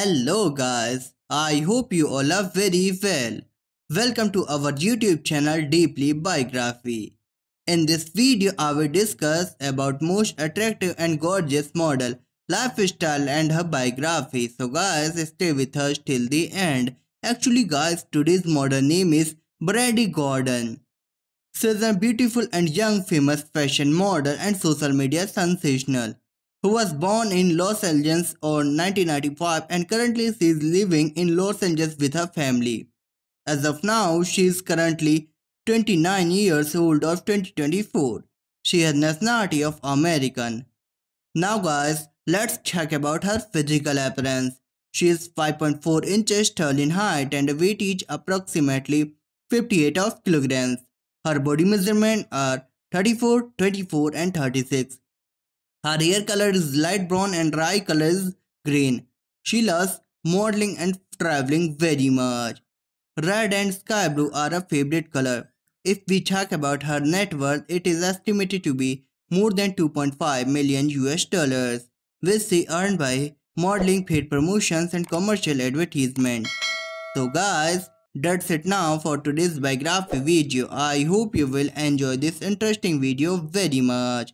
Hello guys, I hope you all are very well. Welcome to our YouTube channel Deeply Biography. In this video, I will discuss about most attractive and gorgeous model, lifestyle and her biography. So guys, stay with us till the end. Actually guys, today's model name is Brady Gordon. She's a beautiful and young famous fashion model and social media sensational who was born in Los Angeles on 1995 and currently she is living in Los Angeles with her family. As of now, she is currently 29 years old of 2024. She has nationality of American. Now guys, let's check about her physical appearance. She is 5.4 inches tall in height and weight is approximately 58 of kilograms. Her body measurements are 34, 24 and 36. Her hair color is light brown and eye color is green. She loves modeling and traveling very much. Red and sky blue are her favorite color. If we talk about her net worth, it is estimated to be more than 2.5 million US dollars, which she earned by modeling, paid promotions, and commercial advertisements. So guys, that's it now for today's biography video. I hope you will enjoy this interesting video very much.